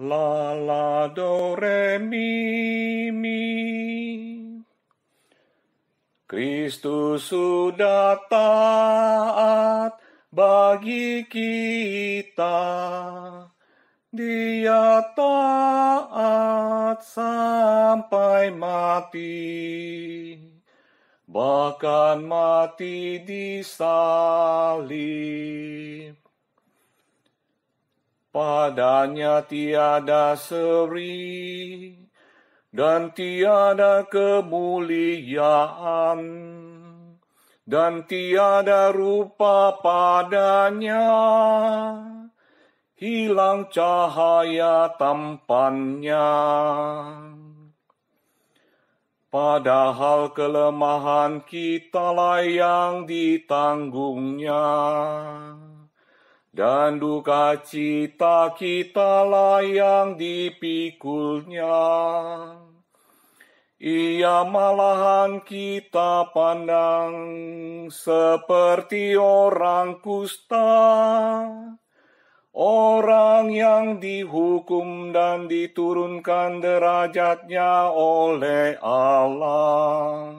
La la do re mi mi. Kristus sudah taat bagi kita. Dia taat sampai mati, bahkan mati di salib padanya tiada seri dan tiada kemuliaan dan tiada rupa padanya hilang cahaya tampannya padahal kelemahan kita layang ditanggungnya dan duka cita kita lah yang dipikulnya. Ia malahan kita pandang seperti orang kusta, orang yang dihukum dan diturunkan derajatnya oleh Allah.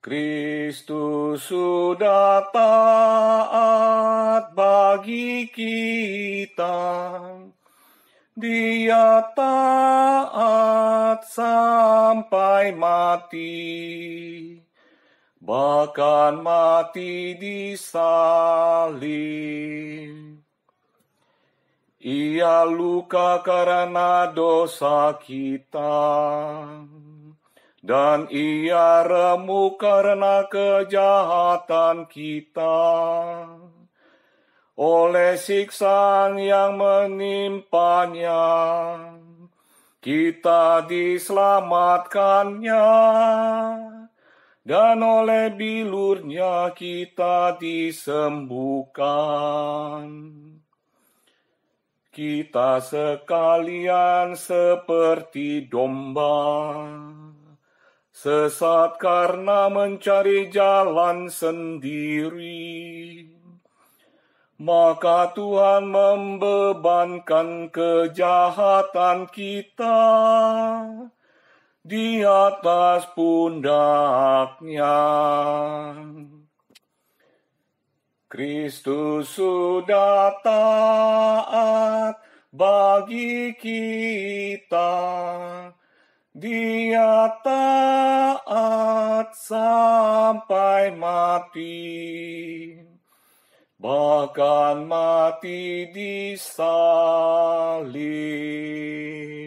Kristus sudah taat bagi kita. Dia taat sampai mati, bahkan mati di salib. Ia luka karena dosa kita, dan ia remuk karena kejahatan kita oleh siksaan yang menimpanya, kita diselamatkannya, dan oleh bilurnya kita disembuhkan. Kita sekalian seperti domba, sesat karena mencari jalan sendiri maka Tuhan membebankan kejahatan kita di atas pundaknya. Kristus sudah taat bagi kita, dia taat sampai mati bahkan mati di salib.